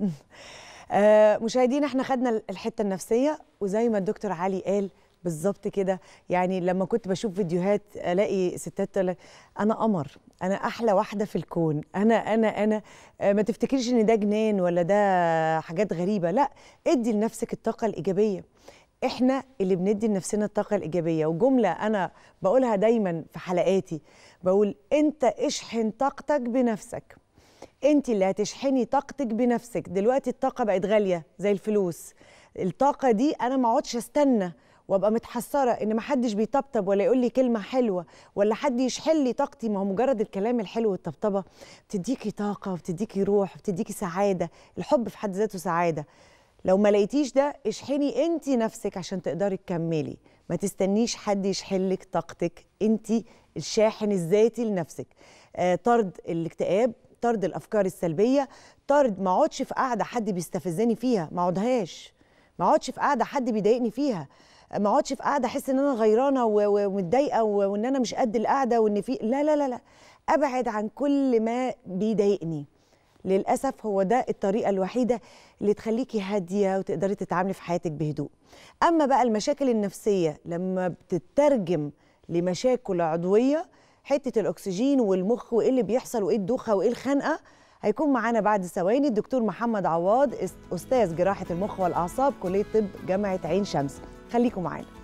آه، مشاهدين مشاهدينا احنا خدنا الحته النفسيه وزي ما الدكتور علي قال بالظبط كده يعني لما كنت بشوف فيديوهات الاقي ستات تقول انا قمر انا احلى واحده في الكون انا انا انا آه، ما تفتكريش ان ده جنان ولا ده حاجات غريبه لا ادي لنفسك الطاقه الايجابيه احنا اللي بندي لنفسنا الطاقه الايجابيه وجمله انا بقولها دايما في حلقاتي بقول انت اشحن طاقتك بنفسك انت اللي هتشحني طاقتك بنفسك دلوقتي الطاقه بقت غاليه زي الفلوس الطاقه دي انا ما اقعدش استنى وابقى متحسره ان ما حدش بيطبطب ولا يقول لي كلمه حلوه ولا حد يشحن لي طاقتي ما هو مجرد الكلام الحلو والطبطبه بتديكي طاقه وبتديكي روح وبتديكي سعاده الحب في حد ذاته سعاده لو ما لقيتيش ده اشحني انت نفسك عشان تقدري تكملي ما تستنيش حد يشحلك طاقتك انت الشاحن الذاتي لنفسك آه، طرد الاكتئاب طرد الافكار السلبيه طرد ما اقعدش في قاعده حد بيستفزني فيها ما اقعدهاش ما اقعدش في قاعده حد بيضايقني فيها ما اقعدش في قاعده احس ان انا غيرانه ومتضايقه وان انا مش قد القعده وان في لا لا لا لا ابعد عن كل ما بيضايقني للاسف هو ده الطريقه الوحيده اللي تخليكي هاديه وتقدري تتعاملي في حياتك بهدوء اما بقى المشاكل النفسيه لما بتترجم لمشاكل عضويه حته الاكسجين والمخ وايه اللي بيحصل وايه الدوخه وايه الخنقه هيكون معانا بعد ثواني الدكتور محمد عواض استاذ جراحه المخ والاعصاب كليه طب جامعه عين شمس خليكم معانا